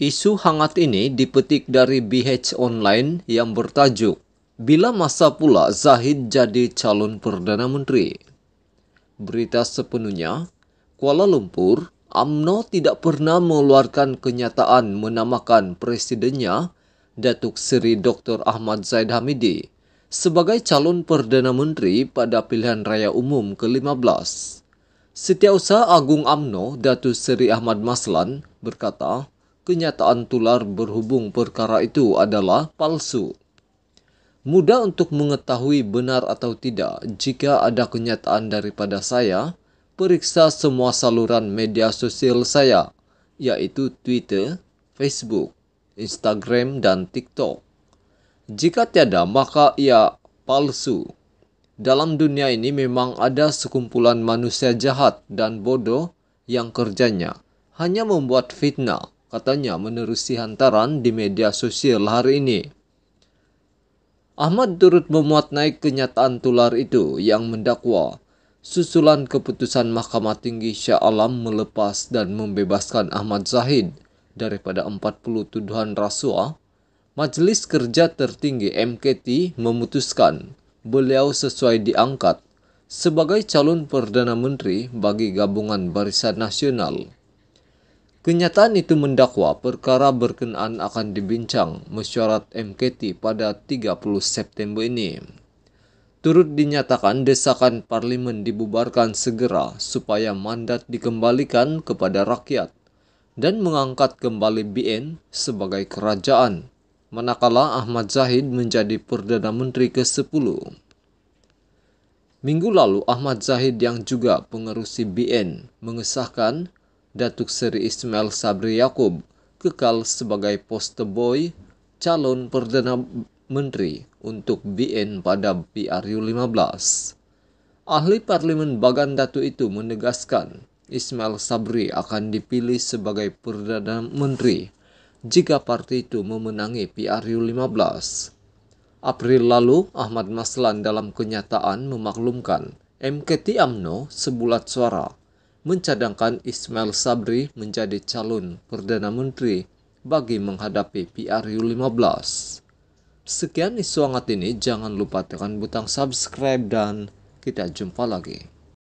Isu hangat ini dipetik dari BH Online yang bertajuk, Bila masa pula Zahid jadi calon Perdana Menteri? Berita sepenuhnya, Kuala Lumpur, AMNO tidak pernah mengeluarkan kenyataan menamakan presidennya, Datuk Seri Dr. Ahmad Zaid Hamidi, sebagai calon Perdana Menteri pada pilihan raya umum ke-15. Setiausaha Agung AMNO, Datuk Seri Ahmad Maslan, berkata, kenyataan tular berhubung perkara itu adalah palsu. Mudah untuk mengetahui benar atau tidak jika ada kenyataan daripada saya. Periksa semua saluran media sosial saya, yaitu Twitter, Facebook, Instagram, dan TikTok. Jika tiada, maka ia palsu. Dalam dunia ini memang ada sekumpulan manusia jahat dan bodoh yang kerjanya hanya membuat fitnah katanya menerusi hantaran di media sosial hari ini. Ahmad turut memuat naik kenyataan tular itu yang mendakwa susulan keputusan Mahkamah Tinggi Syah Alam melepas dan membebaskan Ahmad Zahid daripada 40 tuduhan rasuah, Majlis Kerja Tertinggi MKT memutuskan beliau sesuai diangkat sebagai calon Perdana Menteri bagi gabungan Barisan Nasional. Kenyataan itu mendakwa perkara berkenaan akan dibincang mesyuarat MKT pada 30 September ini. Turut dinyatakan desakan parlimen dibubarkan segera supaya mandat dikembalikan kepada rakyat dan mengangkat kembali BN sebagai kerajaan, manakala Ahmad Zahid menjadi Perdana Menteri ke-10. Minggu lalu Ahmad Zahid yang juga pengerusi BN mengesahkan Datuk Seri Ismail Sabri Yaakob kekal sebagai poster boy calon Perdana Menteri untuk BN pada PRU 15. Ahli Parlimen Bagan Datu itu menegaskan Ismail Sabri akan dipilih sebagai Perdana Menteri jika parti itu memenangi PRU 15. April lalu, Ahmad Maslan dalam kenyataan memaklumkan MKT AMNO sebulat suara mencadangkan Ismail Sabri menjadi calon Perdana Menteri bagi menghadapi PRU 15. Sekian isu hangat ini, jangan lupa tekan butang subscribe dan kita jumpa lagi.